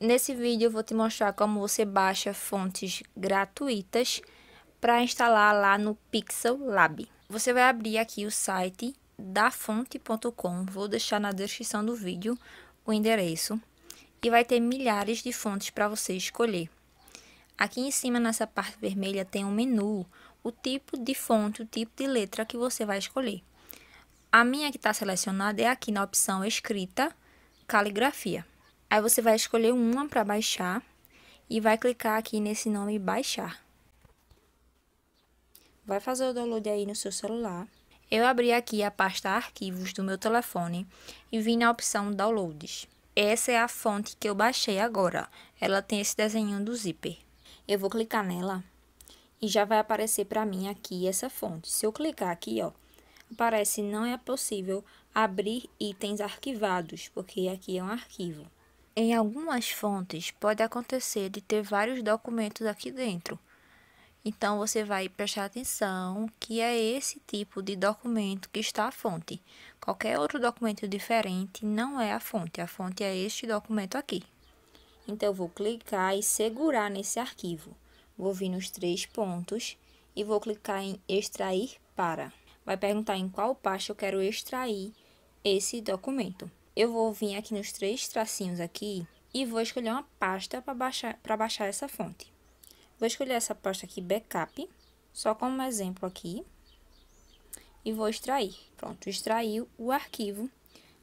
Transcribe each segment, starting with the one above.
Nesse vídeo eu vou te mostrar como você baixa fontes gratuitas para instalar lá no Pixel Lab. Você vai abrir aqui o site dafonte.com, vou deixar na descrição do vídeo o endereço e vai ter milhares de fontes para você escolher. Aqui em cima nessa parte vermelha tem um menu, o tipo de fonte, o tipo de letra que você vai escolher. A minha que está selecionada é aqui na opção escrita, caligrafia. Aí você vai escolher uma para baixar e vai clicar aqui nesse nome baixar. Vai fazer o download aí no seu celular. Eu abri aqui a pasta arquivos do meu telefone e vim na opção downloads. Essa é a fonte que eu baixei agora. Ela tem esse desenho do zíper. Eu vou clicar nela e já vai aparecer para mim aqui essa fonte. Se eu clicar aqui, ó, aparece não é possível abrir itens arquivados, porque aqui é um arquivo. Em algumas fontes, pode acontecer de ter vários documentos aqui dentro. Então, você vai prestar atenção que é esse tipo de documento que está a fonte. Qualquer outro documento diferente não é a fonte. A fonte é este documento aqui. Então, eu vou clicar e segurar nesse arquivo. Vou vir nos três pontos e vou clicar em extrair para. Vai perguntar em qual pasta eu quero extrair esse documento eu vou vir aqui nos três tracinhos aqui e vou escolher uma pasta para baixar, baixar essa fonte. Vou escolher essa pasta aqui, Backup, só como exemplo aqui. E vou extrair. Pronto, extraiu o arquivo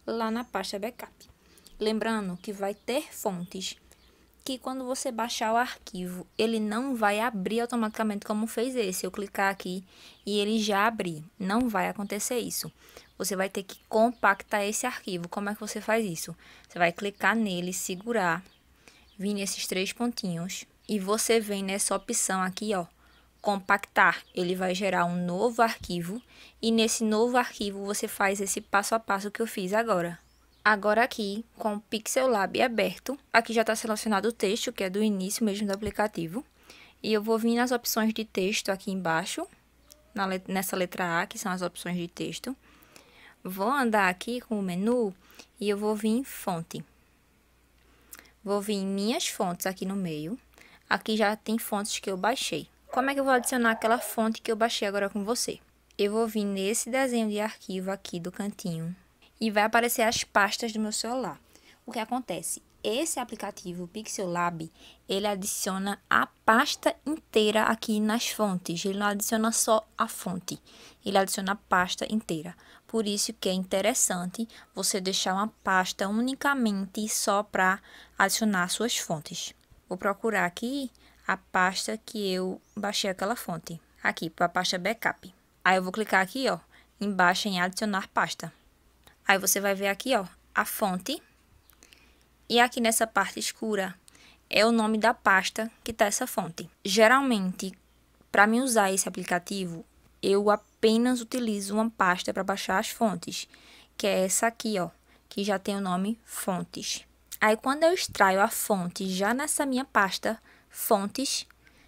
lá na pasta Backup. Lembrando que vai ter fontes que quando você baixar o arquivo, ele não vai abrir automaticamente como fez esse. Eu clicar aqui e ele já abrir. Não vai acontecer isso você vai ter que compactar esse arquivo. Como é que você faz isso? Você vai clicar nele, segurar, vir nesses três pontinhos e você vem nessa opção aqui, ó, compactar. Ele vai gerar um novo arquivo e nesse novo arquivo você faz esse passo a passo que eu fiz agora. Agora aqui, com o Pixel Lab aberto, aqui já está selecionado o texto, que é do início mesmo do aplicativo. E eu vou vir nas opções de texto aqui embaixo, nessa letra A, que são as opções de texto. Vou andar aqui com o menu e eu vou vir em fonte. Vou vir em minhas fontes aqui no meio. Aqui já tem fontes que eu baixei. Como é que eu vou adicionar aquela fonte que eu baixei agora com você? Eu vou vir nesse desenho de arquivo aqui do cantinho e vai aparecer as pastas do meu celular. O que acontece? esse aplicativo Pixel Lab, ele adiciona a pasta inteira aqui nas fontes. Ele não adiciona só a fonte, ele adiciona a pasta inteira. Por isso que é interessante você deixar uma pasta unicamente só para adicionar suas fontes. Vou procurar aqui a pasta que eu baixei aquela fonte. Aqui, para a pasta backup. Aí eu vou clicar aqui, ó, embaixo em adicionar pasta. Aí você vai ver aqui, ó, a fonte e aqui nessa parte escura é o nome da pasta que está essa fonte. Geralmente, para me usar esse aplicativo, eu apenas utilizo uma pasta para baixar as fontes, que é essa aqui, ó, que já tem o nome fontes. Aí quando eu extraio a fonte já nessa minha pasta fontes,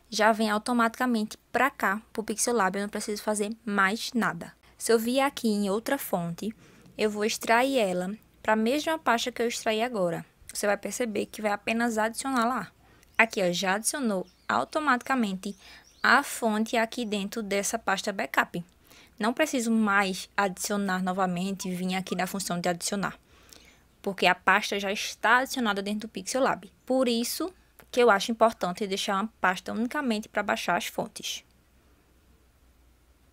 já vem automaticamente para cá, para o Pixelab, eu não preciso fazer mais nada. Se eu vier aqui em outra fonte, eu vou extrair ela para a mesma pasta que eu extraí agora você vai perceber que vai apenas adicionar lá. Aqui, ó, já adicionou automaticamente a fonte aqui dentro dessa pasta backup. Não preciso mais adicionar novamente, vir aqui na função de adicionar. Porque a pasta já está adicionada dentro do Pixel Lab. Por isso que eu acho importante deixar uma pasta unicamente para baixar as fontes.